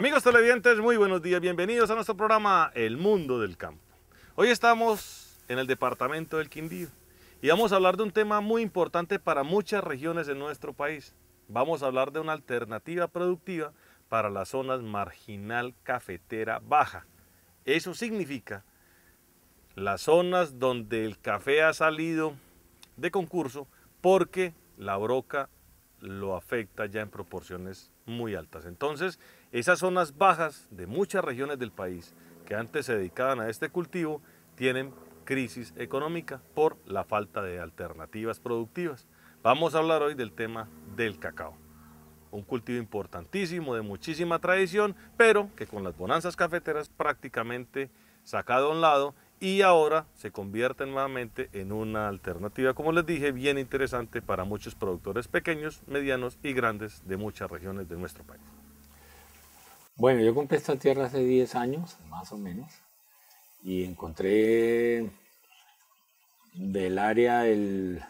Amigos televidentes, muy buenos días, bienvenidos a nuestro programa El Mundo del Campo. Hoy estamos en el departamento del Quindío y vamos a hablar de un tema muy importante para muchas regiones de nuestro país. Vamos a hablar de una alternativa productiva para las zonas marginal cafetera baja. Eso significa las zonas donde el café ha salido de concurso porque la broca lo afecta ya en proporciones muy altas. Entonces, esas zonas bajas de muchas regiones del país que antes se dedicaban a este cultivo tienen crisis económica por la falta de alternativas productivas. Vamos a hablar hoy del tema del cacao, un cultivo importantísimo de muchísima tradición, pero que con las bonanzas cafeteras prácticamente sacado a un lado y ahora se convierte nuevamente en una alternativa, como les dije, bien interesante para muchos productores pequeños, medianos y grandes de muchas regiones de nuestro país. Bueno, yo compré esta tierra hace 10 años, más o menos, y encontré del área el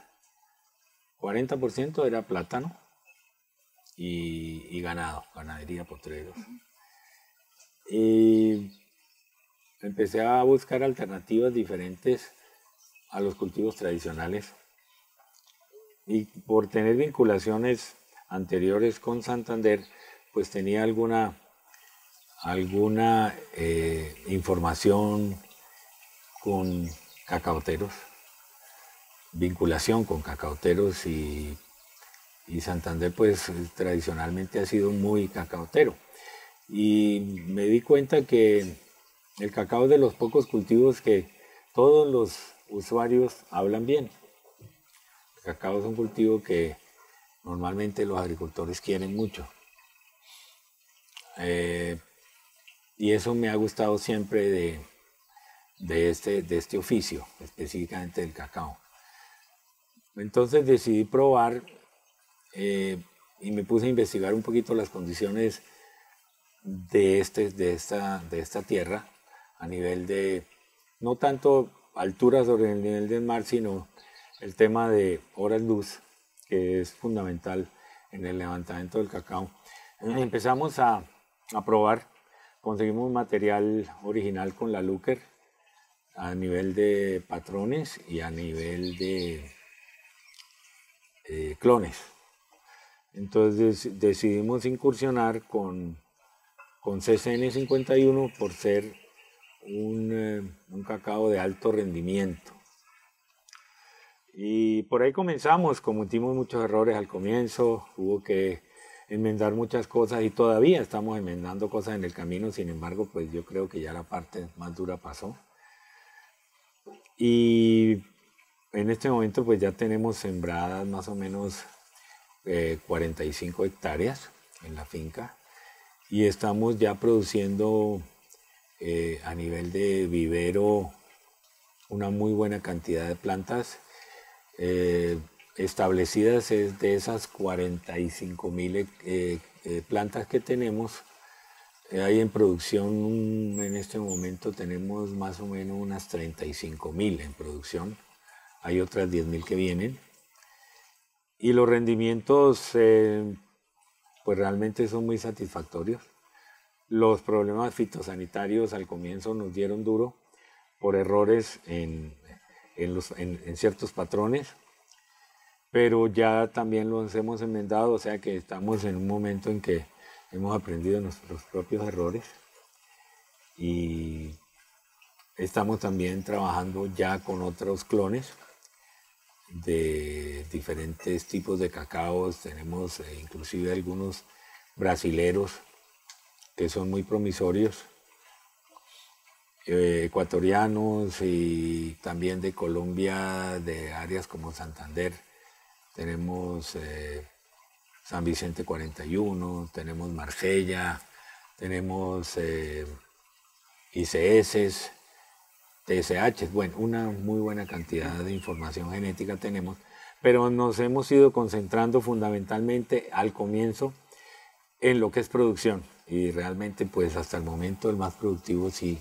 40% era plátano y, ganado, ganadería, potreros. Y empecé a buscar alternativas diferentes a los cultivos tradicionales. Y por tener vinculaciones anteriores con Santander, pues tenía alguna alguna eh, información con cacauteros, vinculación con cacauteros y, Santander pues tradicionalmente ha sido muy cacautero. Y me di cuenta que el cacao es de los pocos cultivos que todos los usuarios hablan bien. El cacao es un cultivo que normalmente los agricultores quieren mucho. Eh, y eso me ha gustado siempre de, este, de este oficio, específicamente del cacao. Entonces decidí probar eh, y me puse a investigar un poquito las condiciones de, este, de, esta, de esta tierra a nivel de, no tanto alturas sobre el nivel del mar, sino el tema de horas luz, que es fundamental en el levantamiento del cacao. Empezamos a, a probar Conseguimos material original con la Looker a nivel de patrones y a nivel de eh, clones. Entonces decidimos incursionar con, con CCN51 por ser un, eh, un cacao de alto rendimiento. Y por ahí comenzamos, cometimos muchos errores al comienzo, hubo que enmendar muchas cosas y todavía estamos enmendando cosas en el camino, sin embargo, pues yo creo que ya la parte más dura pasó. Y en este momento pues ya tenemos sembradas más o menos 45 eh, hectáreas en la finca y estamos ya produciendo eh, a nivel de vivero una muy buena cantidad de plantas. Eh, establecidas es de esas 45 mil eh, eh, plantas que tenemos. Eh, hay en producción, en este momento tenemos más o menos unas 35 mil en producción. Hay otras 10 mil que vienen. Y los rendimientos, pues realmente son muy satisfactorios. Los problemas fitosanitarios al comienzo nos dieron duro por errores en, los, en ciertos patrones pero ya también los hemos enmendado, o sea que estamos en un momento en que hemos aprendido nuestros propios errores y estamos también trabajando ya con otros clones de diferentes tipos de cacaos, tenemos eh, inclusive algunos brasileros que son muy promisorios, eh, ecuatorianos y también de Colombia, de áreas como Santander tenemos eh, San Vicente 41, tenemos Marsella, tenemos eh, ICS, TSH, bueno, una muy buena cantidad de información genética tenemos, pero nos hemos ido concentrando fundamentalmente al comienzo en lo que es producción y realmente pues hasta el momento el más productivo sí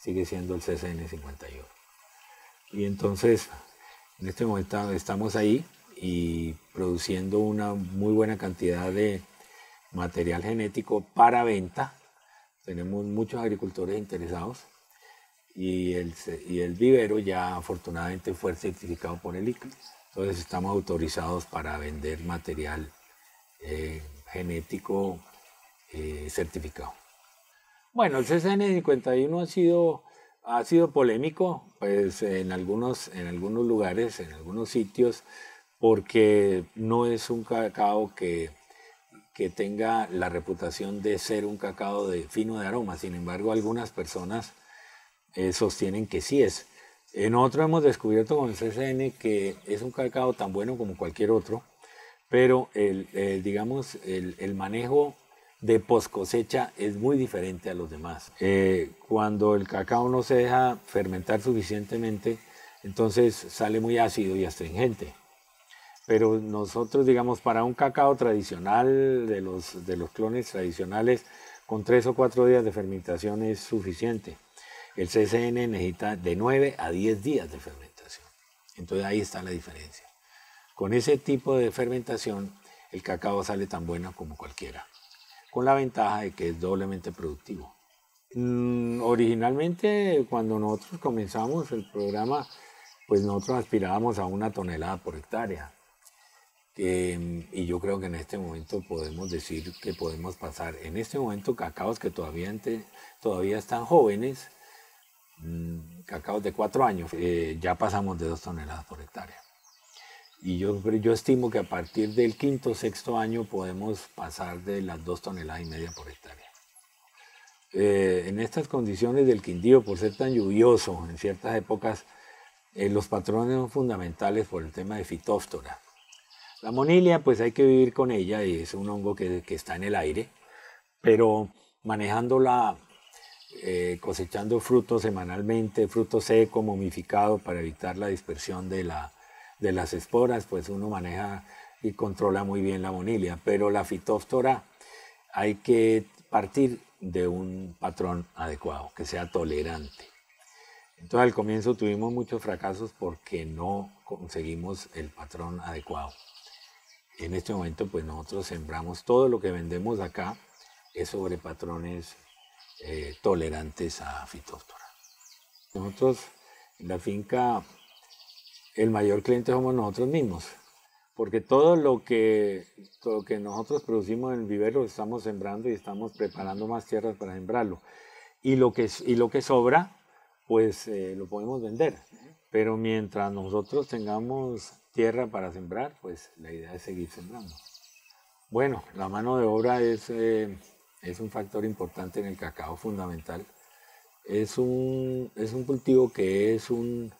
sigue siendo el CCN51. Y entonces en este momento estamos ahí y produciendo una muy buena cantidad de material genético para venta. Tenemos muchos agricultores interesados y el, y el vivero ya afortunadamente fue certificado por el ICA. Entonces estamos autorizados para vender material eh, genético eh, certificado. Bueno, el csn 51 ha sido, ha sido polémico, pues en algunos, en algunos lugares, en algunos sitios porque no es un cacao que, tenga la reputación de ser un cacao de fino de aroma. Sin embargo, algunas personas eh, sostienen que sí es. En eh, otro hemos descubierto con el CCN que es un cacao tan bueno como cualquier otro, pero el, digamos, el, manejo de post cosecha es muy diferente a los demás. Eh, cuando el cacao no se deja fermentar suficientemente, entonces sale muy ácido y astringente pero nosotros, digamos, para un cacao tradicional de los, clones tradicionales, con tres o cuatro días de fermentación es suficiente. El CCN necesita de 9 a 10 días de fermentación. Entonces ahí está la diferencia. Con ese tipo de fermentación, el cacao sale tan bueno como cualquiera, con la ventaja de que es doblemente productivo. Mm, originalmente, cuando nosotros comenzamos el programa, pues nosotros aspirábamos a una tonelada por hectárea. Em, y yo creo que en este momento podemos decir que podemos pasar. En este momento, cacaos que todavía, todavía están jóvenes, mm, cacaos de cuatro años, eh, ya pasamos de dos toneladas por hectárea. Y yo, yo estimo que a partir del quinto sexto año podemos pasar de las dos toneladas y media por hectárea. Eh, en estas condiciones del Quindío, por ser tan lluvioso en ciertas épocas, eh, los patrones son fundamentales por el tema de fitóftora la monilia, pues hay que vivir con ella y es un hongo que, está en el aire, pero manejándola, eh, cosechando frutos semanalmente, frutos seco, momificado para evitar la dispersión de, de las esporas, pues uno maneja y controla muy bien la monilia. Pero la fitóftora hay que partir de un patrón adecuado, que sea tolerante. Entonces al comienzo tuvimos muchos fracasos porque no conseguimos el patrón adecuado en este momento pues nosotros sembramos todo lo que vendemos acá es sobre patrones eh, tolerantes a fitóftora. Nosotros en la finca el mayor cliente somos nosotros mismos, porque todo lo que, todo que nosotros producimos en el vivero estamos sembrando y estamos preparando más tierras para sembrarlo. Y lo que, y lo que sobra, pues eh, lo podemos vender. Pero mientras nosotros tengamos tierra para sembrar, pues la idea es seguir sembrando. Bueno, la mano de obra es, eh, un factor importante en el cacao fundamental. Es un, cultivo que es un,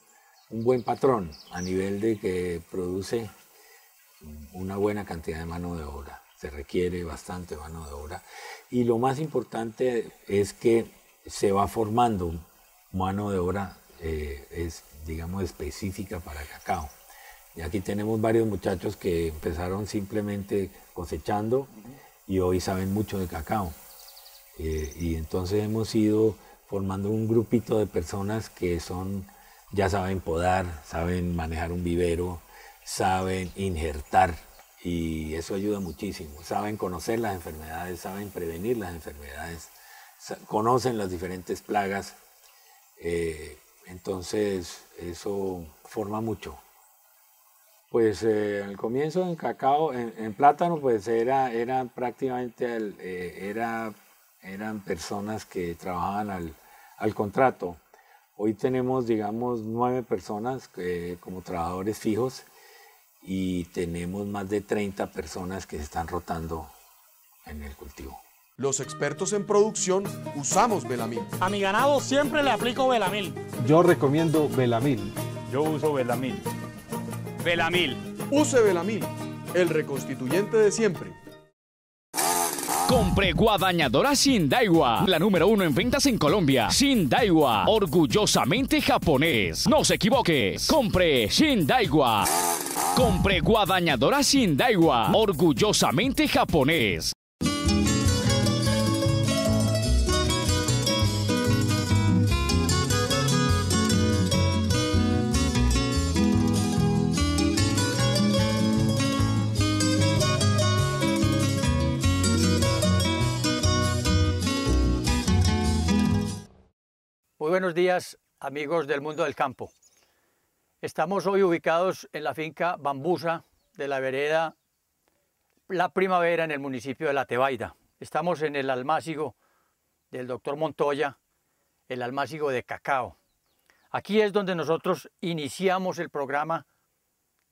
buen patrón a nivel de que produce una buena cantidad de mano de obra se requiere bastante mano de obra. Y lo más importante es que se va formando mano de obra, eh, digamos, específica para el cacao. Y aquí tenemos varios muchachos que empezaron simplemente cosechando y hoy saben mucho de cacao. Eh, y entonces hemos ido formando un grupito de personas que son, ya saben podar, saben manejar un vivero, saben injertar y eso ayuda muchísimo. Saben conocer las enfermedades, saben prevenir las enfermedades, conocen las diferentes plagas. Eh, entonces eso forma mucho pues eh, al comienzo en cacao, en, plátano, pues era, era prácticamente, eh, era, eran personas que trabajaban al, contrato. Hoy tenemos, digamos, nueve personas eh, como trabajadores fijos y tenemos más de 30 personas que se están rotando en el cultivo. Los expertos en producción usamos Belamil. A mi ganado siempre le aplico Belamil. Yo recomiendo Velamil. Yo uso Belamil. Velamil. Use Belamil, el reconstituyente de siempre. Compre guadañadora Daiwa, la número uno en ventas en Colombia. Daiwa, orgullosamente japonés. No se equivoque, compre Shindaiwa. Compre guadañadora Daiwa, orgullosamente japonés. buenos días, amigos del mundo del campo. Estamos hoy ubicados en la finca Bambusa de la vereda La Primavera en el municipio de La Tebaida. Estamos en el almácigo del doctor Montoya, el almácigo de cacao. Aquí es donde nosotros iniciamos el programa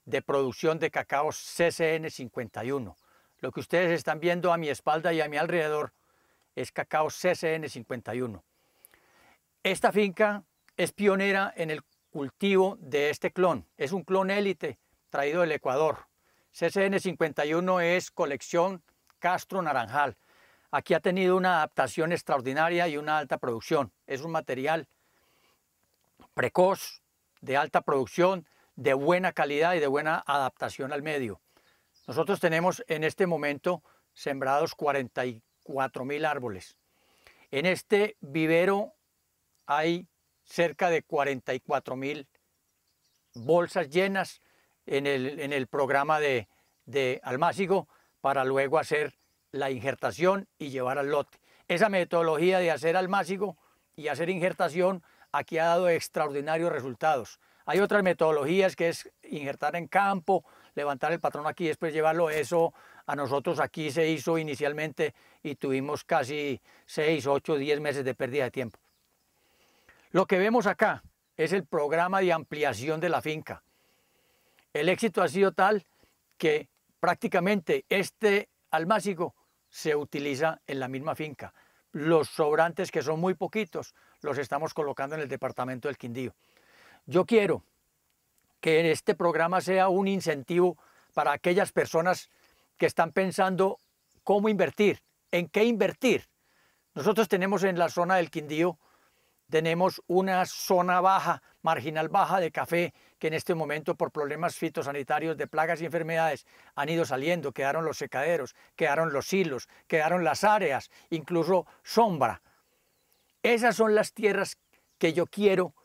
de producción de cacao CCN51. Lo que ustedes están viendo a mi espalda y a mi alrededor es cacao CCN51. Esta finca es pionera en el cultivo de este clon. Es un clon élite traído del Ecuador. CCN 51 es colección Castro Naranjal. Aquí ha tenido una adaptación extraordinaria y una alta producción. Es un material precoz, de alta producción, de buena calidad y de buena adaptación al medio. Nosotros tenemos en este momento sembrados 44 mil árboles. En este vivero hay cerca de 44 mil bolsas llenas en el, programa de, de almácigo para luego hacer la injertación y llevar al lote. Esa metodología de hacer almácigo y hacer injertación aquí ha dado extraordinarios resultados. Hay otras metodologías que es injertar en campo, levantar el patrón aquí y después llevarlo. Eso a nosotros aquí se hizo inicialmente y tuvimos casi 6, 8, 10 meses de pérdida de tiempo. Lo que vemos acá es el programa de ampliación de la finca. El éxito ha sido tal que prácticamente este almácigo se utiliza en la misma finca. Los sobrantes, que son muy poquitos, los estamos colocando en el departamento del Quindío. Yo quiero que este programa sea un incentivo para aquellas personas que están pensando cómo invertir, en qué invertir. Nosotros tenemos en la zona del Quindío tenemos una zona baja, marginal baja de café, que en este momento por problemas fitosanitarios de plagas y enfermedades han ido saliendo, quedaron los secaderos, quedaron los hilos, quedaron las áreas, incluso sombra. Esas son las tierras que yo quiero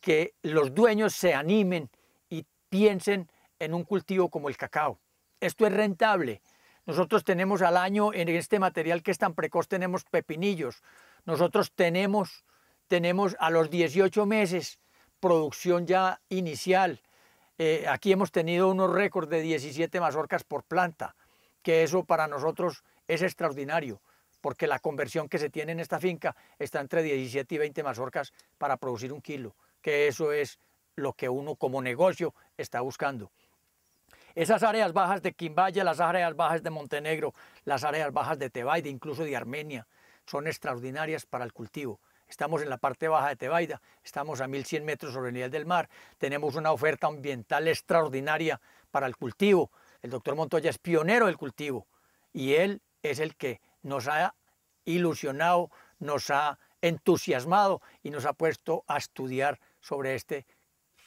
que los dueños se animen y piensen en un cultivo como el cacao. Esto es rentable. Nosotros tenemos al año en este material que es tan precoz, tenemos pepinillos. Nosotros tenemos tenemos a los 18 meses producción ya inicial. Eh, aquí hemos tenido unos récords de 17 mazorcas por planta, que eso para nosotros es extraordinario, porque la conversión que se tiene en esta finca está entre 17 y 20 mazorcas para producir un kilo, que eso es lo que uno como negocio está buscando. Esas áreas bajas de Quimbaya, las áreas bajas de Montenegro, las áreas bajas de Tebaide, incluso de Armenia, son extraordinarias para el cultivo estamos en la parte baja de Tebaida, estamos a 1100 metros sobre el nivel del mar, tenemos una oferta ambiental extraordinaria para el cultivo. El doctor Montoya es pionero del cultivo y él es el que nos ha ilusionado, nos ha entusiasmado y nos ha puesto a estudiar sobre este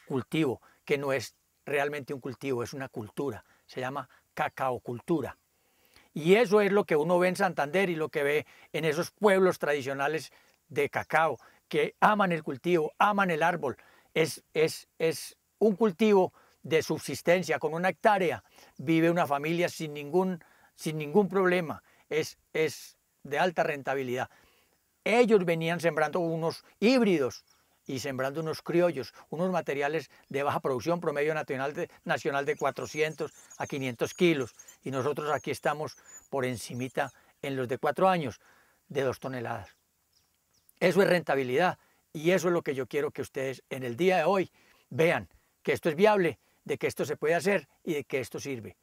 cultivo, que no es realmente un cultivo, es una cultura, se llama cacao cultura. Y eso es lo que uno ve en Santander y lo que ve en esos pueblos tradicionales de cacao, que aman el cultivo, aman el árbol. Es, es, es un cultivo de subsistencia, con una hectárea vive una familia sin ningún, sin ningún problema, es, es de alta rentabilidad. Ellos venían sembrando unos híbridos y sembrando unos criollos, unos materiales de baja producción, promedio nacional de, nacional de 400 a 500 kilos. Y nosotros aquí estamos por encimita en los de cuatro años de dos toneladas. Eso es rentabilidad y eso es lo que yo quiero que ustedes en el día de hoy vean, que esto es viable, de que esto se puede hacer y de que esto sirve.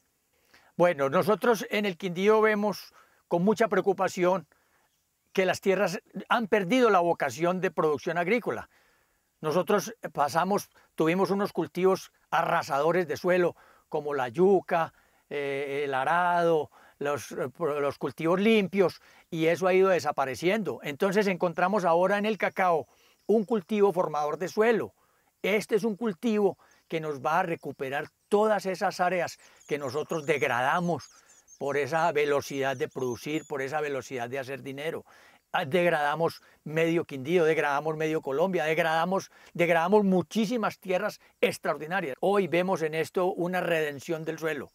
Bueno, nosotros en el Quindío vemos con mucha preocupación que las tierras han perdido la vocación de producción agrícola. Nosotros pasamos, tuvimos unos cultivos arrasadores de suelo, como la yuca, eh, el arado, los, eh, cultivos limpios, y eso ha ido desapareciendo. Entonces encontramos ahora en el cacao un cultivo formador de suelo. Este es un cultivo que nos va a recuperar todas esas áreas que nosotros degradamos por esa velocidad de producir, por esa velocidad de hacer dinero. Ah, degradamos medio Quindío, degradamos medio Colombia, degradamos, degradamos muchísimas tierras extraordinarias. Hoy vemos en esto una redención del suelo.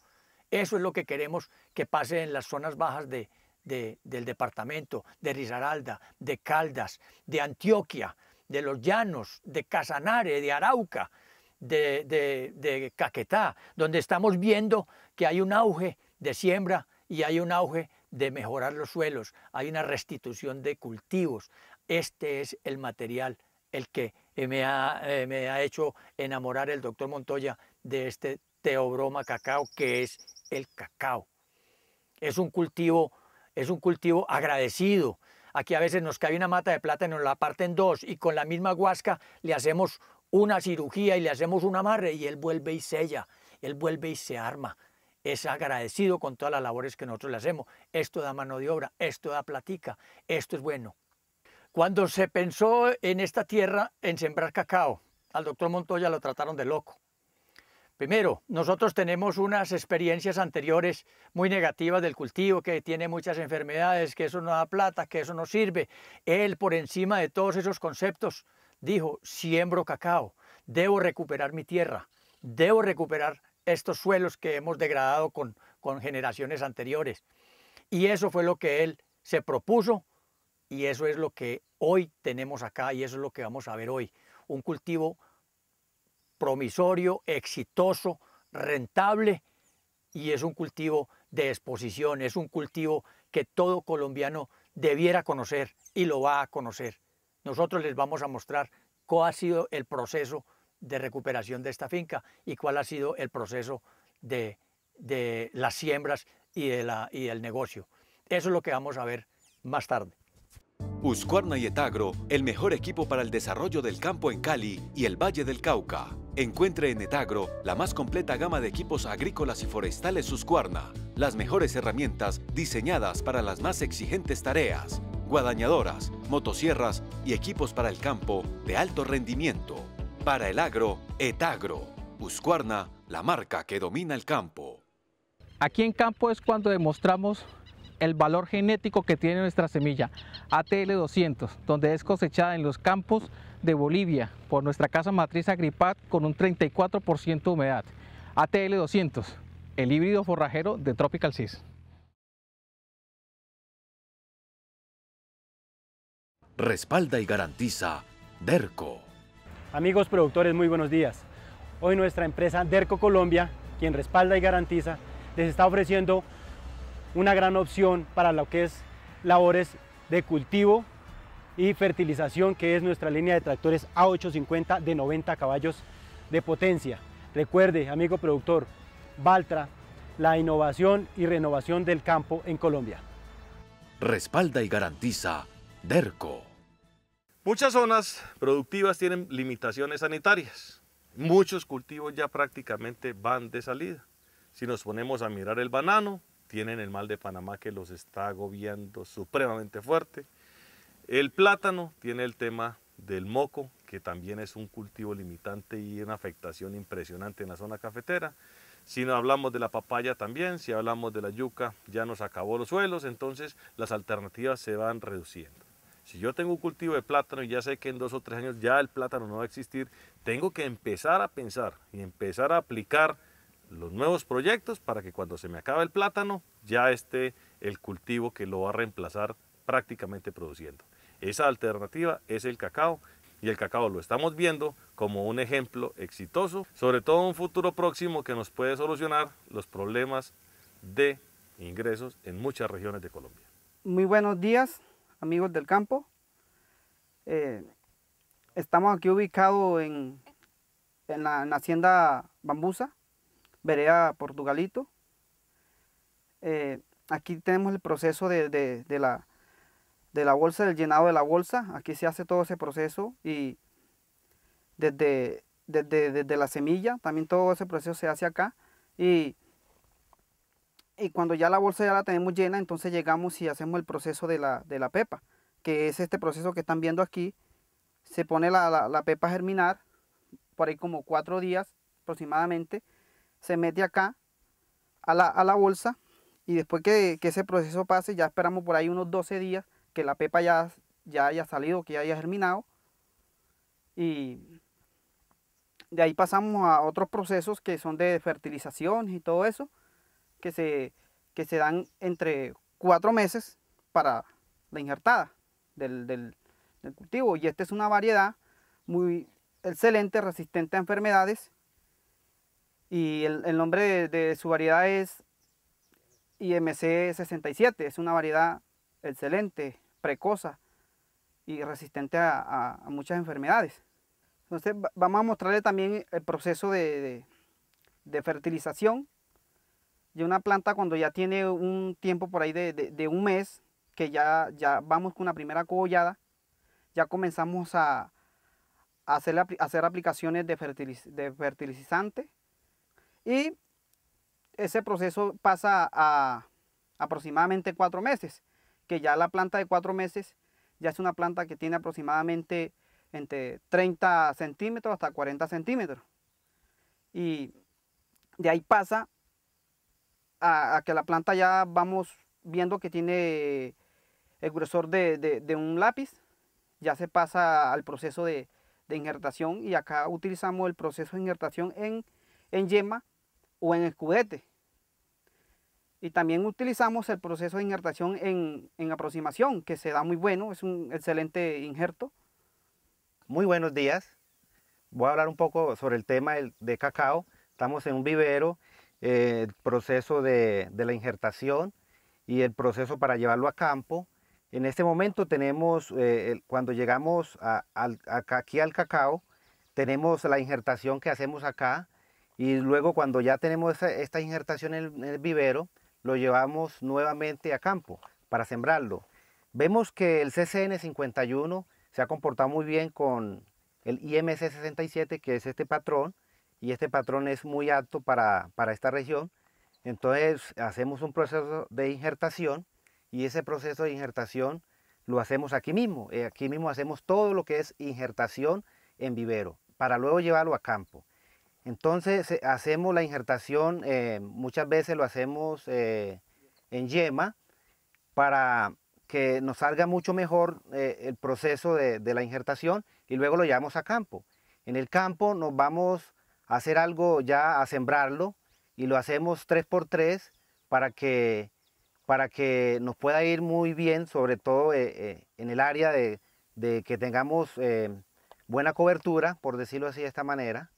Eso es lo que queremos que pase en las zonas bajas de, del departamento, de Risaralda, de Caldas, de Antioquia, de Los Llanos, de Casanare, de Arauca, de, Caquetá, donde estamos viendo que hay un auge de siembra y hay un auge de mejorar los suelos, hay una restitución de cultivos. Este es el material el que me eh, me ha, hecho enamorar el doctor Montoya de este teobroma cacao, que es el cacao. Es un cultivo es un cultivo agradecido. Aquí a veces nos cae una mata de nos la parten dos y con la misma guasca le hacemos una cirugía y le hacemos un amarre y él vuelve y sella, él vuelve y se arma. Es agradecido con todas las labores que nosotros le hacemos. Esto da mano de obra, esto da platica, esto es bueno. Cuando se pensó en esta tierra en sembrar cacao, al doctor Montoya lo trataron de loco. Primero, nosotros tenemos unas experiencias anteriores muy negativas del cultivo, que tiene muchas enfermedades, que eso no da plata, que eso no sirve. Él, por encima de todos esos conceptos, dijo, siembro cacao, debo recuperar mi tierra, debo recuperar estos suelos que hemos degradado con, con generaciones anteriores. Y eso fue lo que él se propuso y eso es lo que hoy tenemos acá y eso es lo que vamos a ver hoy. Un cultivo promisorio, exitoso, rentable y es un cultivo de exposición, es un cultivo que todo colombiano debiera conocer y lo va a conocer. Nosotros les vamos a mostrar cuál ha sido el proceso de recuperación de esta finca y cuál ha sido el proceso de, las siembras y, de la, y del negocio. Eso es lo que vamos a ver más tarde. Uscuarna y Etagro, el mejor equipo para el desarrollo del campo en Cali y el Valle del Cauca. Encuentre en Etagro la más completa gama de equipos agrícolas y forestales Uscuarna, las mejores herramientas diseñadas para las más exigentes tareas, guadañadoras, motosierras y equipos para el campo de alto rendimiento. Para el agro, Etagro. Uscuarna, la marca que domina el campo. Aquí en campo es cuando demostramos el valor genético que tiene nuestra semilla, ATL200, donde es cosechada en los campos de Bolivia por nuestra casa matriz Agripat con un 34% de humedad. ATL 200, el híbrido forrajero de Tropical Cis. Respalda y garantiza DERCO. Amigos productores, muy buenos días. Hoy nuestra empresa DERCO Colombia, quien respalda y garantiza, les está ofreciendo una gran opción para lo que es labores de cultivo y fertilización, que es nuestra línea de tractores A850 de 90 caballos de potencia. Recuerde, amigo productor, Valtra, la innovación y renovación del campo en Colombia. Respalda y garantiza DERCO. Muchas zonas productivas tienen limitaciones sanitarias. Muchos cultivos ya prácticamente van de salida. Si nos ponemos a mirar el banano, tienen el mal de Panamá que los está agobiando supremamente fuerte. El plátano tiene el tema del moco, que también es un cultivo limitante y una afectación impresionante en la zona cafetera. Si no hablamos de la papaya también, si hablamos de la yuca, ya nos acabó los suelos, entonces las alternativas se van reduciendo. Si yo tengo un cultivo de plátano y ya sé que en dos o tres años ya el plátano no va a existir, tengo que empezar a pensar y empezar a aplicar los nuevos proyectos para que cuando se me acabe el plátano ya esté el cultivo que lo va a reemplazar prácticamente produciendo. Esa alternativa es el cacao y el cacao lo estamos viendo como un ejemplo exitoso, sobre todo un futuro próximo que nos puede solucionar los problemas de ingresos en muchas regiones de Colombia. Muy buenos días, amigos del campo. Eh, estamos aquí ubicados en, la, hacienda Bambusa, Vereda Portugalito. Eh, aquí tenemos el proceso de, de, de la de la bolsa, del llenado de la bolsa. Aquí se hace todo ese proceso y desde, desde, la semilla, también todo ese proceso se hace acá. Y, y, cuando ya la bolsa ya la tenemos llena, entonces llegamos y hacemos el proceso de la, de la pepa, que es este proceso que están viendo aquí. Se pone la, pepa a germinar por ahí como cuatro días aproximadamente. Se mete acá a la, bolsa y después que, que ese proceso pase, ya esperamos por ahí unos 12 días que la pepa ya, ya haya salido, que ya haya germinado. Y de ahí pasamos a otros procesos que son de fertilización y todo eso, que se, se dan entre cuatro meses para la injertada del, cultivo. Y esta es una variedad muy excelente, resistente a enfermedades. Y el, nombre de, su variedad es IMC67. Es una variedad excelente, precoces y resistente a, muchas enfermedades. Entonces vamos a mostrarle también el proceso de, fertilización de una planta cuando ya tiene un tiempo por ahí de, un mes, que ya, ya vamos con una primera cogollada, ya comenzamos a, hacer, hacer aplicaciones de, de fertilizante y ese proceso pasa a aproximadamente cuatro meses que ya la planta de cuatro meses ya es una planta que tiene aproximadamente entre 30 centímetros hasta 40 centímetros. Y de ahí pasa a, que la planta ya vamos viendo que tiene el grosor de, un lápiz, ya se pasa al proceso de, injertación y acá utilizamos el proceso de injertación en, en yema o en escudete. Y también utilizamos el proceso de injertación en, en aproximación, que se da muy bueno, es un excelente injerto. Muy buenos días. Voy a hablar un poco sobre el tema de, cacao. Estamos en un vivero, eh, el proceso de, de la injertación y el proceso para llevarlo a campo. En este momento tenemos, eh, cuando llegamos a, aquí al cacao, tenemos la injertación que hacemos acá y luego cuando ya tenemos esta, injertación en el, vivero, lo llevamos nuevamente a campo para sembrarlo. Vemos que el CCN51 se ha comportado muy bien con el IMC67, que es este patrón, y este patrón es muy alto para, para esta región. Entonces hacemos un proceso de injertación y ese proceso de injertación lo hacemos aquí mismo. Eh, aquí mismo hacemos todo lo que es injertación en vivero para luego llevarlo a campo. Entonces eh, hacemos la injertación, eh, muchas veces lo hacemos eh, en yema para que nos salga mucho mejor el proceso de, la injertación y luego lo llevamos a campo. En el campo nos vamos a hacer algo ya a sembrarlo y lo hacemos 3x3 para que, nos pueda ir muy bien, sobre todo en el área de que tengamos buena cobertura, por decirlo así de esta manera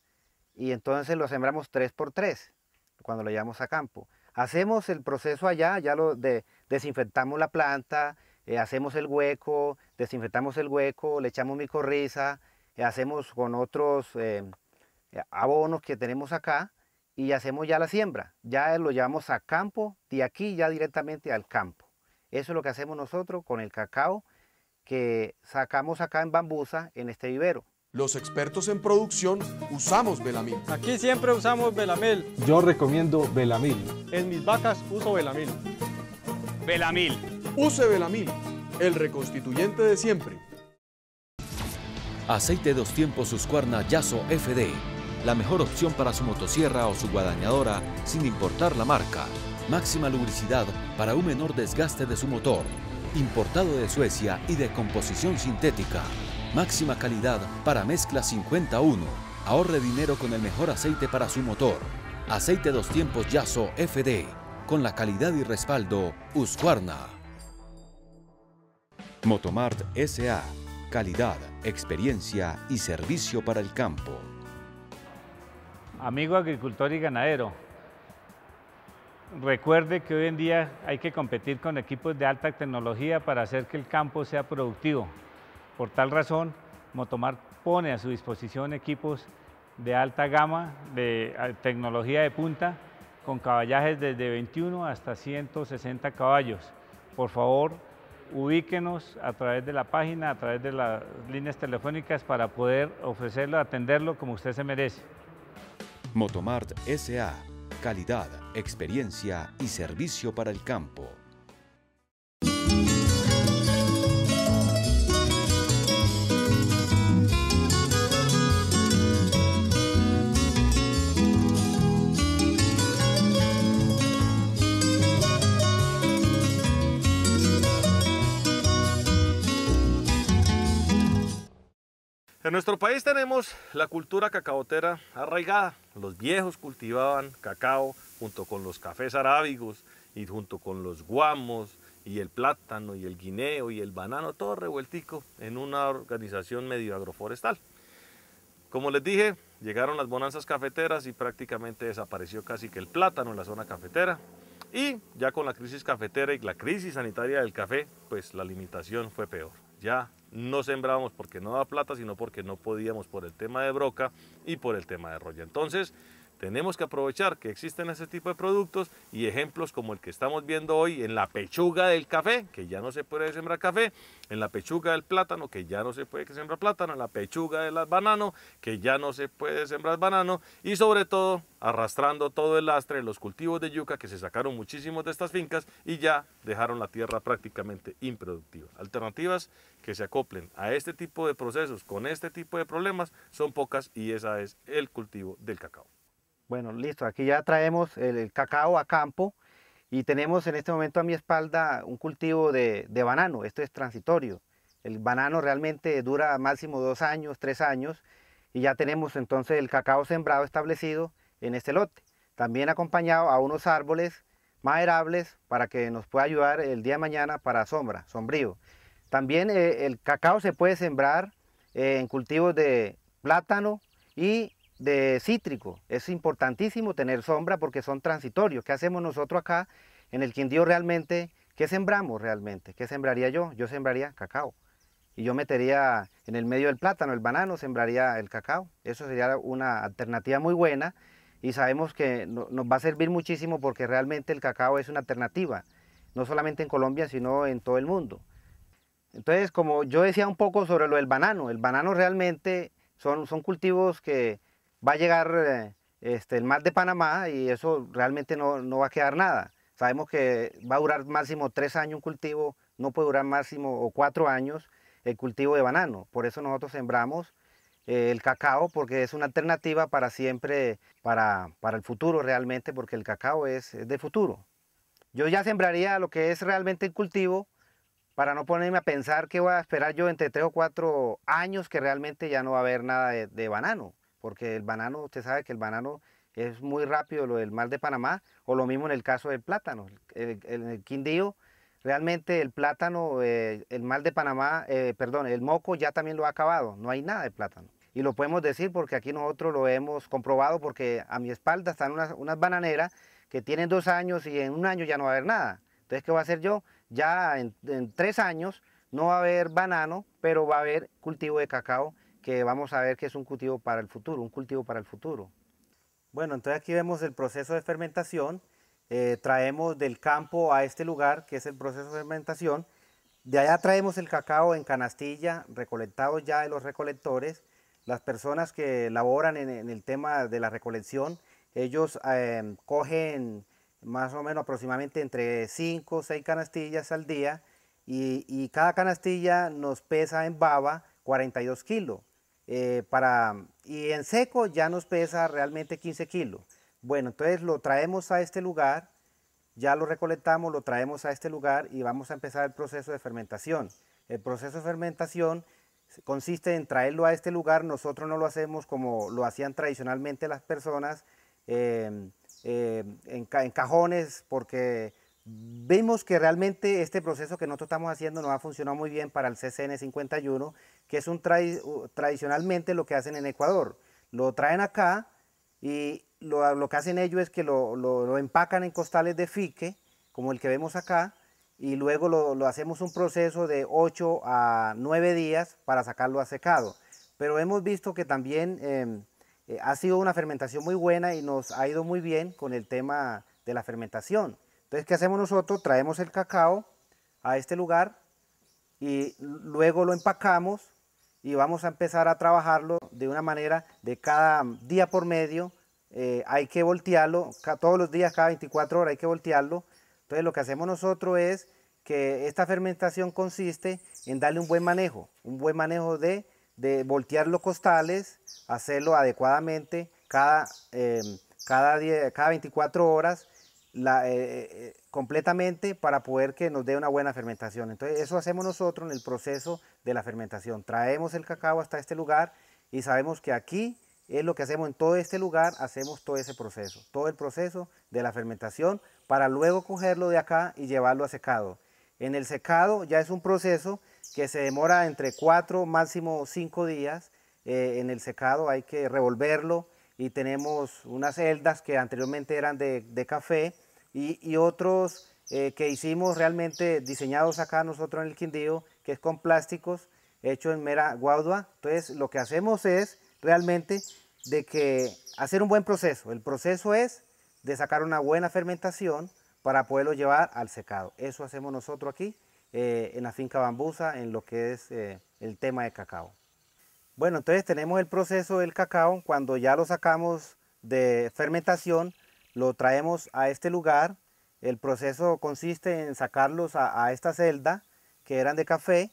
y entonces lo sembramos tres por tres cuando lo llevamos a campo. Hacemos el proceso allá, ya lo desinfectamos la planta, eh, hacemos el hueco, desinfectamos el hueco, le echamos micorriza, eh, hacemos con otros eh, abonos que tenemos acá y hacemos ya la siembra. Ya lo llevamos a campo, y aquí ya directamente al campo. Eso es lo que hacemos nosotros con el cacao que sacamos acá en Bambusa, en este vivero. Los expertos en producción usamos Belamil. Aquí siempre usamos Belamil. Yo recomiendo Belamil. En mis vacas uso Belamil. Belamil. Use Belamil, el reconstituyente de siempre. Aceite dos tiempos Suscuarna Yaso FD. La mejor opción para su motosierra o su guadañadora, sin importar la marca. Máxima lubricidad para un menor desgaste de su motor. Importado de Suecia y de composición sintética. Máxima calidad para mezcla 51. Ahorre dinero con el mejor aceite para su motor. Aceite dos tiempos Yaso FD. Con la calidad y respaldo Husqvarna. Motomart S.A. Calidad, experiencia y servicio para el campo. Amigo agricultor y ganadero, recuerde que hoy en día hay que competir con equipos de alta tecnología para hacer que el campo sea productivo. Por tal razón, Motomart pone a su disposición equipos de alta gama, de tecnología de punta, con caballajes desde 21 hasta 160 caballos. Por favor, ubíquenos a través de la página, a través de las líneas telefónicas para poder ofrecerlo, atenderlo como usted se merece. Motomart SA, calidad, experiencia y servicio para el campo. En nuestro país tenemos la cultura cacaotera arraigada. Los viejos cultivaban cacao junto con los cafés arábigos y junto con los guamos y el plátano y el guineo y el banano, todo revueltico en una organización medio agroforestal. Como les dije, llegaron las bonanzas cafeteras y prácticamente desapareció casi que el plátano en la zona cafetera. Y ya con la crisis cafetera y la crisis sanitaria del café, pues la limitación fue peor ya no sembrábamos porque no daba plata, sino porque no podíamos por el tema de broca y por el tema de roya. Entonces, tenemos que aprovechar que existen ese tipo de productos y ejemplos como el que estamos viendo hoy en la pechuga del café, que ya no se puede sembrar café, en la pechuga del plátano, que ya no se puede sembrar plátano, en la pechuga del banano, que ya no se puede sembrar banano, y sobre todo arrastrando todo el lastre de los cultivos de yuca que se sacaron muchísimos de estas fincas y ya dejaron la tierra prácticamente improductiva. Alternativas que se acoplen a este tipo de procesos con este tipo de problemas son pocas y esa es el cultivo del cacao. Bueno, listo, aquí ya traemos el, cacao a campo y tenemos en este momento a mi espalda un cultivo de, banano, esto es transitorio. El banano realmente dura máximo dos años, tres años y ya tenemos entonces el cacao sembrado establecido en este lote. También acompañado a unos árboles maderables para que nos pueda ayudar el día de mañana para sombra, sombrío. También eh, el cacao se puede sembrar en cultivos de plátano y de cítrico. Es importantísimo tener sombra porque son transitorios. ¿Qué hacemos nosotros acá en el Quindío realmente? ¿Qué sembramos realmente? ¿Qué sembraría yo? Yo sembraría cacao. Y yo metería en el medio del plátano, el banano, sembraría el cacao. Eso sería una alternativa muy buena y sabemos que nos va a servir muchísimo porque realmente el cacao es una alternativa, no solamente en Colombia, sino en todo el mundo. Entonces, como yo decía un poco sobre lo del banano, el banano realmente son, son cultivos que va a llegar eh, este, el mar de Panamá y eso realmente no, va a quedar nada. Sabemos que va a durar máximo tres años un cultivo, no puede durar máximo o cuatro años el cultivo de banano. Por eso nosotros sembramos eh, el cacao porque es una alternativa para siempre, para, para el futuro realmente, porque el cacao es, de futuro. Yo ya sembraría lo que es realmente el cultivo para no ponerme a pensar que voy a esperar yo entre tres o cuatro años que realmente ya no va a haber nada de banano porque el banano, usted sabe que el banano es muy rápido lo del mal de Panamá, o lo mismo en el caso del plátano. En el, Quindío, realmente el plátano, eh, el mal de Panamá, eh, perdón, el moco ya también lo ha acabado, no hay nada de plátano. Y lo podemos decir porque aquí nosotros lo hemos comprobado, porque a mi espalda están unas, bananeras que tienen dos años y en un año ya no va a haber nada. Entonces, ¿qué voy a hacer yo? Ya en, en tres años no va a haber banano, pero va a haber cultivo de cacao que vamos a ver que es un cultivo para el futuro, un cultivo para el futuro. Bueno, entonces aquí vemos el proceso de fermentación. Eh, traemos del campo a este lugar, que es el proceso de fermentación. De allá traemos el cacao en canastilla, recolectado ya de los recolectores. Las personas que laboran en, el tema de la recolección, ellos em, cogen más o menos aproximadamente entre 5 o 6 canastillas al día y, y, cada canastilla nos pesa en baba 42 kilos. Eh, para, y en seco ya nos pesa realmente 15 kilos. Bueno, entonces lo traemos a este lugar, ya lo recolectamos, lo traemos a este lugar y vamos a empezar el proceso de fermentación. El proceso de fermentación consiste en traerlo a este lugar, nosotros no lo hacemos como lo hacían tradicionalmente las personas eh, eh, en, en cajones porque Vemos que realmente este proceso que nosotros estamos haciendo no ha funcionado muy bien para el CCN51, que es un tradicionalmente lo que hacen en Ecuador. Lo traen acá y lo, que hacen ellos es que lo, empacan en costales de fique, como el que vemos acá, y luego lo, hacemos un proceso de 8 a 9 días para sacarlo a secado. Pero hemos visto que también em, eh, ha sido una fermentación muy buena y nos ha ido muy bien con el tema de la fermentación. Entonces, ¿qué hacemos nosotros? Traemos el cacao a este lugar y luego lo empacamos y vamos a empezar a trabajarlo de una manera de cada día por medio. Eh, hay que voltearlo, todos los días, cada 24 horas hay que voltearlo. Entonces lo que hacemos nosotros es que esta fermentación consiste en darle un buen manejo, un buen manejo de, de voltear los costales, hacerlo adecuadamente cada, eh, cada, cada 24 horas la, eh, eh, completamente para poder que nos dé una buena fermentación. Entonces eso hacemos nosotros en el proceso de la fermentación. Traemos el cacao hasta este lugar y sabemos que aquí es lo que hacemos en todo este lugar, hacemos todo ese proceso, todo el proceso de la fermentación para luego cogerlo de acá y llevarlo a secado. En el secado ya es un proceso que se demora entre 4, máximo cinco días. Eh, en el secado hay que revolverlo, y tenemos unas celdas que anteriormente eran de, café y, otros eh, que hicimos realmente diseñados acá nosotros en el Quindío, que es con plásticos, hecho en mera guadua. Entonces lo que hacemos es realmente de que hacer un buen proceso. El proceso es de sacar una buena fermentación para poderlo llevar al secado. Eso hacemos nosotros aquí eh, en la finca Bambusa, en lo que es eh, el tema de cacao. Bueno, entonces tenemos el proceso del cacao, cuando ya lo sacamos de fermentación, lo traemos a este lugar. El proceso consiste en sacarlos a, esta celda, que eran de café,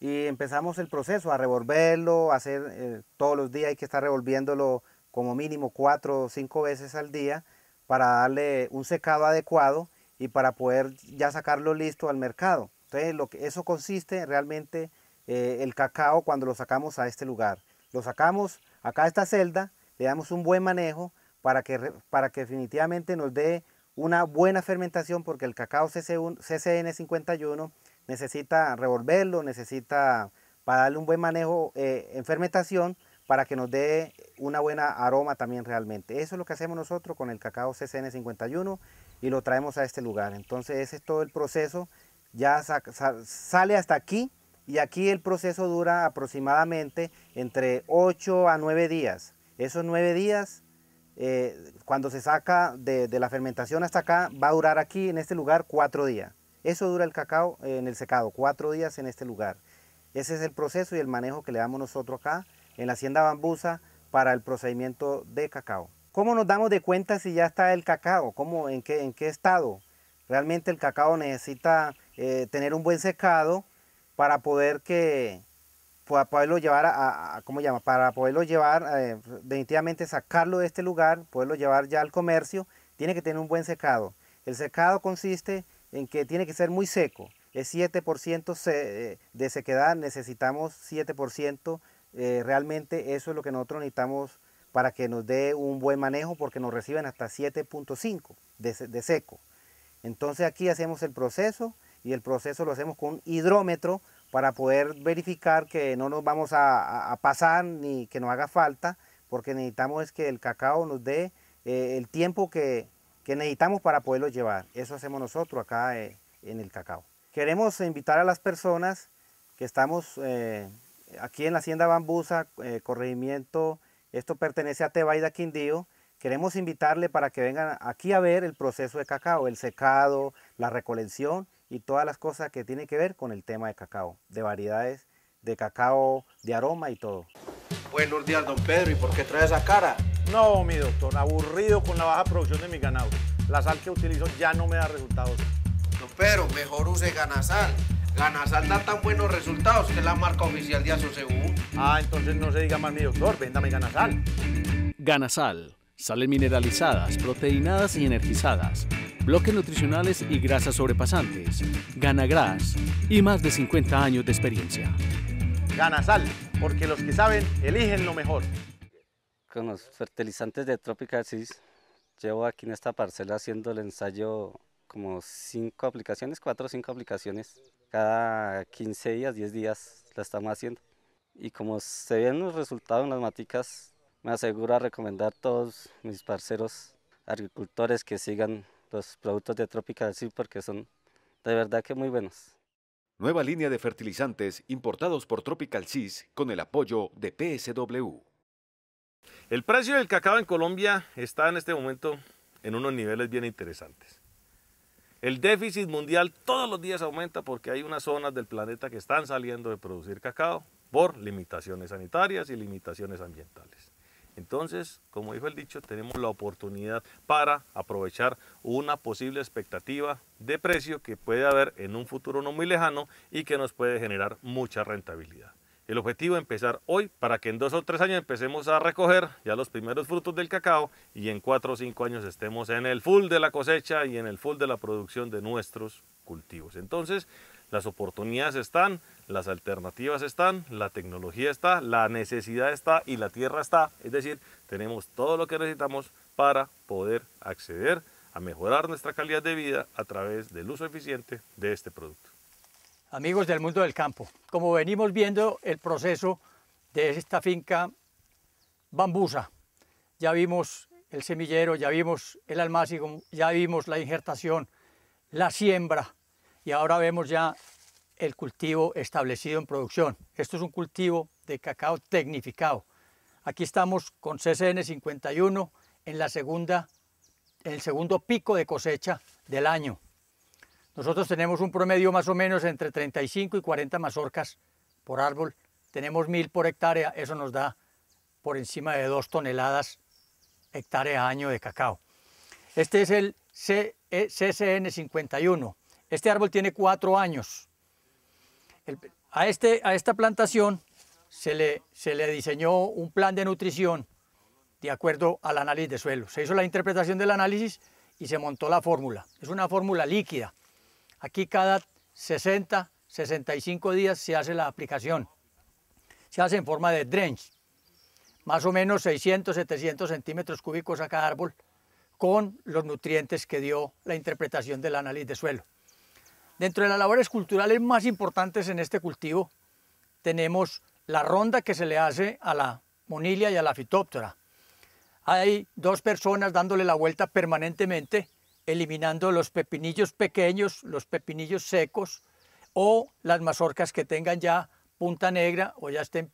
y empezamos el proceso a revolverlo, hacer eh, todos los días hay que estar revolviéndolo como mínimo cuatro o cinco veces al día para darle un secado adecuado y para poder ya sacarlo listo al mercado. Entonces lo que eso consiste realmente eh, el cacao cuando lo sacamos a este lugar. Lo sacamos acá a esta celda, le damos un buen manejo para que, para que definitivamente nos dé una buena fermentación porque el cacao CCN51 necesita revolverlo, necesita para darle un buen manejo eh, en fermentación para que nos dé una buena aroma también realmente. Eso es lo que hacemos nosotros con el cacao CCN51 y lo traemos a este lugar. Entonces ese es todo el proceso. Ya sale hasta aquí y aquí el proceso dura aproximadamente entre 8 a 9 días. Esos 9 días, eh, cuando se saca de, la fermentación hasta acá, va a durar aquí en este lugar 4 días. Eso dura el cacao en el secado, 4 días en este lugar. Ese es el proceso y el manejo que le damos nosotros acá en la hacienda bambusa para el procedimiento de cacao. ¿Cómo nos damos de cuenta si ya está el cacao? ¿Cómo, en, qué, ¿En qué estado? Realmente el cacao necesita eh, tener un buen secado para poder que poderlo llevar a, ¿cómo llama? Para poderlo llevar, eh, definitivamente sacarlo de este lugar, poderlo llevar ya al comercio, tiene que tener un buen secado. El secado consiste en que tiene que ser muy seco. Es 7% eh, de sequedad, necesitamos 7%. Eh, realmente eso es lo que nosotros necesitamos para que nos dé un buen manejo porque nos reciben hasta 7.5 de, de seco. Entonces aquí hacemos el proceso, y el proceso lo hacemos con un hidrómetro para poder verificar que no nos vamos a, pasar ni que nos haga falta, porque necesitamos que el cacao nos dé eh, el tiempo que, necesitamos para poderlo llevar. Eso hacemos nosotros acá eh, en el cacao. Queremos invitar a las personas que estamos eh, aquí en la Hacienda Bambusa, corregimiento, esto pertenece a Tebaida Quindío, queremos invitarle para que vengan aquí a ver el proceso de cacao, el secado, la recolección y todas las cosas que tienen que ver con el tema de cacao, de variedades de cacao, de aroma y todo. Buenos días, don Pedro. ¿Y por qué trae esa cara? No, mi doctor, aburrido con la baja producción de mi ganado. La sal que utilizo ya no me da resultados. Don Pedro, mejor use ganasal. Ganasal da tan buenos resultados que es la marca oficial de Asocebú. Ah, entonces no se diga más, mi doctor. Véndame ganasal. Ganasal. Sales mineralizadas, proteinadas y energizadas bloques nutricionales y grasas sobrepasantes, Ganagras y más de 50 años de experiencia. Ganasal, porque los que saben eligen lo mejor. Con los fertilizantes de Tropicasis, llevo aquí en esta parcela haciendo el ensayo como 5 aplicaciones, 4 o 5 aplicaciones. Cada 15 días, 10 días la estamos haciendo. Y como se ven los resultados en las maticas, me aseguro a recomendar a todos mis parceros agricultores que sigan los productos de Tropical Seed porque son de verdad que muy buenos. Nueva línea de fertilizantes importados por Tropical Seeds con el apoyo de PSW. El precio del cacao en Colombia está en este momento en unos niveles bien interesantes. El déficit mundial todos los días aumenta porque hay unas zonas del planeta que están saliendo de producir cacao por limitaciones sanitarias y limitaciones ambientales. Entonces, como dijo el dicho, tenemos la oportunidad para aprovechar una posible expectativa de precio que puede haber en un futuro no muy lejano y que nos puede generar mucha rentabilidad. El objetivo es empezar hoy para que en dos o tres años empecemos a recoger ya los primeros frutos del cacao y en cuatro o cinco años estemos en el full de la cosecha y en el full de la producción de nuestros cultivos. Entonces, las oportunidades están, las alternativas están, la tecnología está, la necesidad está y la tierra está. Es decir, tenemos todo lo que necesitamos para poder acceder a mejorar nuestra calidad de vida a través del uso eficiente de este producto. Amigos del mundo del campo, como venimos viendo el proceso de esta finca bambusa, ya vimos el semillero, ya vimos el almácigo, ya vimos la injertación, la siembra, y ahora vemos ya el cultivo establecido en producción. Esto es un cultivo de cacao tecnificado. Aquí estamos con CCN51 en, la segunda, el segundo pico de cosecha del año. Nosotros tenemos un promedio más o menos entre 35 y 40 mazorcas por árbol. Tenemos 1000 por hectárea, eso nos da por encima de 2 toneladas hectárea año de cacao. Este es el CCN51. Eh, este árbol tiene cuatro años. a, este, a esta plantación se le, se le diseñó un plan de nutrición de acuerdo al análisis de suelo. Se hizo la interpretación del análisis y se montó la fórmula. Es una fórmula líquida. Aquí cada 60, 65 días se hace la aplicación. Se hace en forma de drench, más o menos 600, 700 centímetros cúbicos a cada árbol, con los nutrientes que dio la interpretación del análisis de suelo. Dentro de las labores culturales más importantes en este cultivo tenemos la ronda que se le hace a la monilia y a la fitóptora. Hay dos personas dándole la vuelta permanentemente, eliminando los pepinillos pequeños, los pepinillos secos o las mazorcas que tengan ya punta negra o ya estén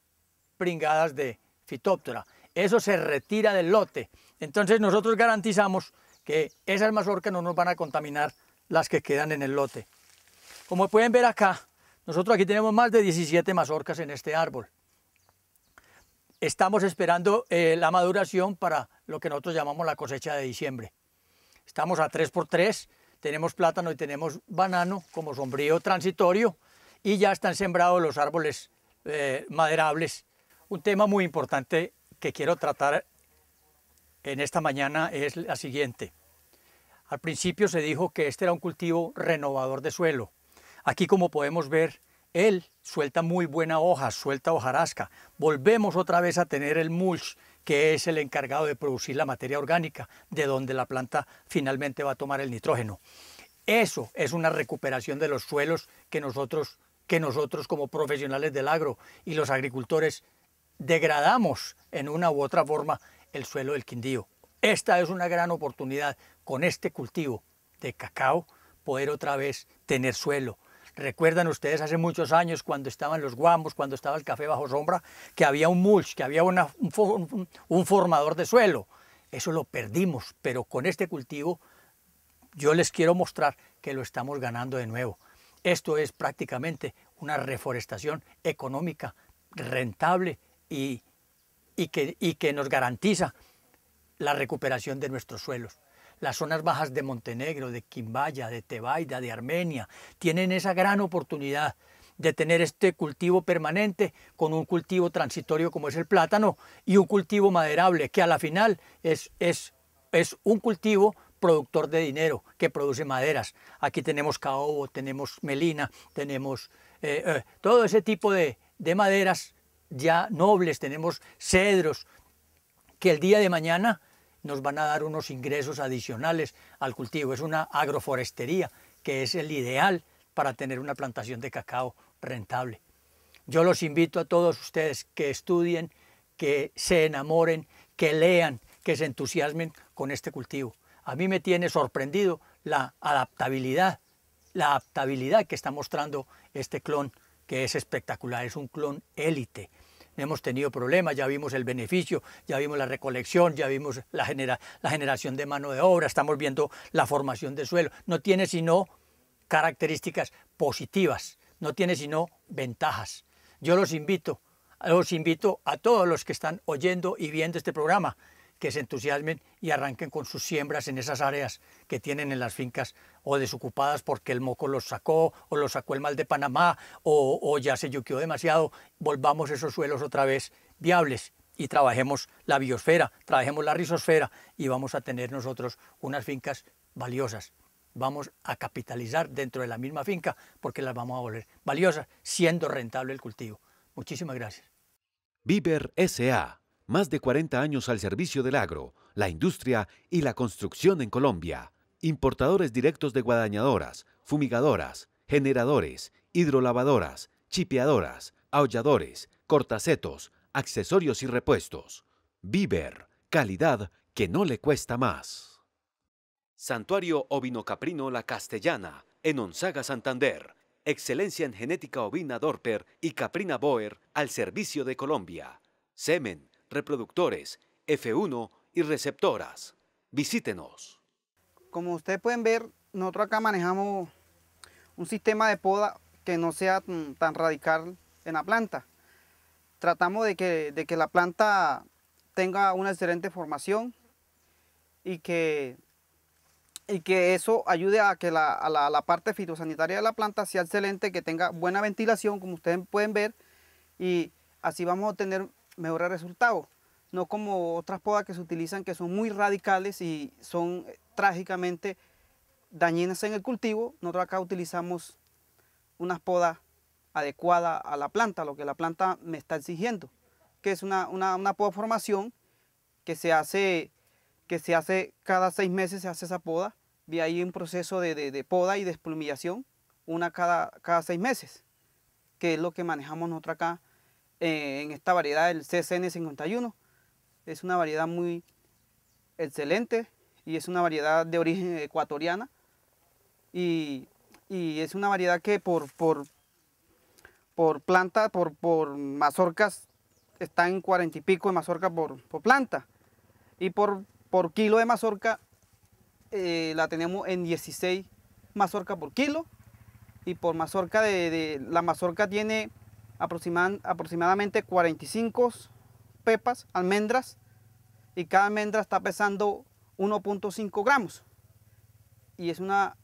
pringadas de fitóptora. Eso se retira del lote. Entonces nosotros garantizamos que esas mazorcas no nos van a contaminar las que quedan en el lote. Como pueden ver acá, nosotros aquí tenemos más de 17 mazorcas en este árbol. Estamos esperando eh, la maduración para lo que nosotros llamamos la cosecha de diciembre. Estamos a 3x3, tenemos plátano y tenemos banano como sombrío transitorio y ya están sembrados los árboles eh, maderables. Un tema muy importante que quiero tratar en esta mañana es la siguiente. Al principio se dijo que este era un cultivo renovador de suelo. Aquí como podemos ver, él suelta muy buena hoja, suelta hojarasca. Volvemos otra vez a tener el mulch, que es el encargado de producir la materia orgánica, de donde la planta finalmente va a tomar el nitrógeno. Eso es una recuperación de los suelos que nosotros, que nosotros como profesionales del agro y los agricultores degradamos en una u otra forma el suelo del Quindío. Esta es una gran oportunidad con este cultivo de cacao poder otra vez tener suelo, Recuerdan ustedes hace muchos años cuando estaban los guambos, cuando estaba el café bajo sombra, que había un mulch, que había un, formador de suelo. Eso lo perdimos, pero con este cultivo yo les quiero mostrar que lo estamos ganando de nuevo. Esto es prácticamente una reforestación económica, rentable y que nos garantiza la recuperación de nuestros suelos las zonas bajas de Montenegro, de Quimbaya, de Tebaida, de Armenia, tienen esa gran oportunidad de tener este cultivo permanente con un cultivo transitorio como es el plátano y un cultivo maderable que a la final es, es, un cultivo productor de dinero que produce maderas. Aquí tenemos caobo, tenemos melina, tenemos eh, eh, todo ese tipo de maderas ya nobles, tenemos cedros que el día de mañana nos van a dar unos ingresos adicionales al cultivo. Es una agroforestería, que es el ideal para tener una plantación de cacao rentable. Yo los invito a todos ustedes que estudien, que se enamoren, que lean, que se entusiasmen con este cultivo. A mí me tiene sorprendido la adaptabilidad, la adaptabilidad que está mostrando este clon, que es espectacular, es un clon élite hemos tenido problemas, ya vimos el beneficio, ya vimos la recolección, ya vimos la, la generación de mano de obra, estamos viendo la formación de suelo. No tiene sino características positivas, no tiene sino ventajas. Yo los invito, los invito a todos los que están oyendo y viendo este programa que se entusiasmen y arranquen con sus siembras en esas áreas que tienen en las fincas o desocupadas porque el moco los sacó o los sacó el mal de Panamá o, ya se yuqueó demasiado. Volvamos esos suelos otra vez viables y trabajemos la biosfera, trabajemos la rizosfera y vamos a tener nosotros unas fincas valiosas. Vamos a capitalizar dentro de la misma finca porque las vamos a volver valiosas siendo rentable el cultivo. Muchísimas gracias más de 40 años al servicio del agro, la industria y la construcción en Colombia. Importadores directos de guadañadoras, fumigadoras, generadores, hidrolavadoras, chipeadoras, aulladores, cortacetos, accesorios y repuestos. Viver, calidad que no le cuesta más. Santuario Ovino Caprino La Castellana, en Onzaga, Santander. Excelencia en genética ovina Dorper y caprina Boer al servicio de Colombia. Semen, reproductores, F1 y receptoras. Visítenos. Como ustedes pueden ver, nosotros acá manejamos un sistema de poda que no sea tan radical en la planta. Tratamos de que, de que la planta tenga una excelente formación y que, y que eso ayude a que la, parte fitosanitaria de la planta sea excelente, que tenga buena ventilación, como ustedes pueden ver, y así vamos a tener mejores resultados, no como otras podas que se utilizan que son muy radicales y son eh, trágicamente dañinas en el cultivo. Nosotros acá utilizamos unas podas adecuadas a la planta, lo que la planta me está exigiendo, que es una, una, poda formación que se hace que se hace cada seis meses se hace esa poda y ahí un proceso de, poda y de desplumillación una cada, cada seis meses, que es lo que manejamos nosotros acá eh, en esta variedad el CCN51. Es una variedad muy excelente y es una variedad de origen ecuatoriana y, y es una variedad que por, por, por planta, por, por mazorcas, está en cuarenta y pico de mazorca por, planta y por, por kilo de mazorca eh, la tenemos en 16 mazorca por kilo y por mazorca de, de, la mazorca tiene aproximadamente 45 pepas, almendras, y cada almendra está pesando 1.5 gramos. Y es una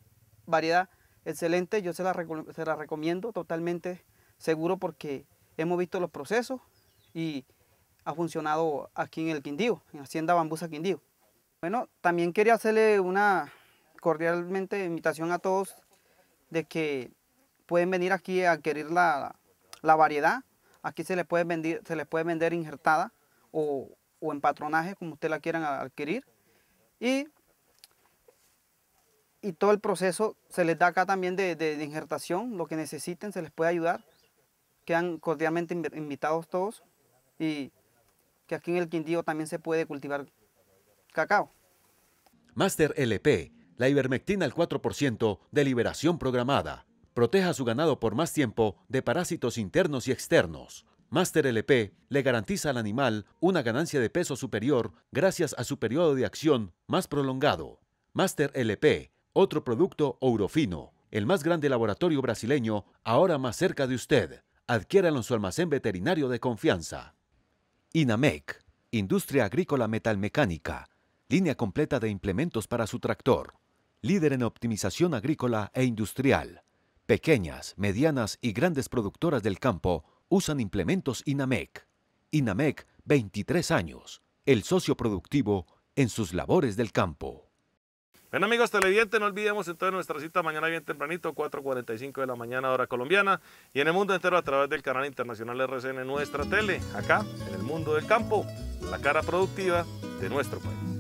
variedad excelente, yo se la, se la recomiendo totalmente seguro porque hemos visto los procesos y ha funcionado aquí en el Quindío, en Hacienda Bambusa Quindío. Bueno, también quería hacerle una cordialmente invitación a todos de que pueden venir aquí a adquirir la, la variedad, aquí se les puede vender, se le puede vender injertada o, en patronaje, como usted la quieran adquirir. Y, todo el proceso se les da acá también de, de injertación, lo que necesiten se les puede ayudar. Quedan cordialmente invitados todos y que aquí en el Quindío también se puede cultivar cacao. Master LP, la ivermectina al 4% de liberación programada. Proteja su ganado por más tiempo de parásitos internos y externos. Master LP le garantiza al animal una ganancia de peso superior gracias a su periodo de acción más prolongado. Master LP, otro producto Ourofino, el más grande laboratorio brasileño, ahora más cerca de usted. Adquiéralo en su almacén veterinario de confianza. INAMEC, Industria Agrícola Metalmecánica, línea completa de implementos para su tractor, líder en optimización agrícola e industrial. Pequeñas, medianas y grandes productoras del campo usan implementos INAMEC. INAMEC, 23 años, el socio productivo en sus labores del campo. Bien amigos televidentes, no olvidemos entonces nuestra cita mañana bien tempranito, 4.45 de la mañana hora colombiana y en el mundo entero a través del canal internacional RCN Nuestra Tele, acá en el mundo del campo, la cara productiva de nuestro país.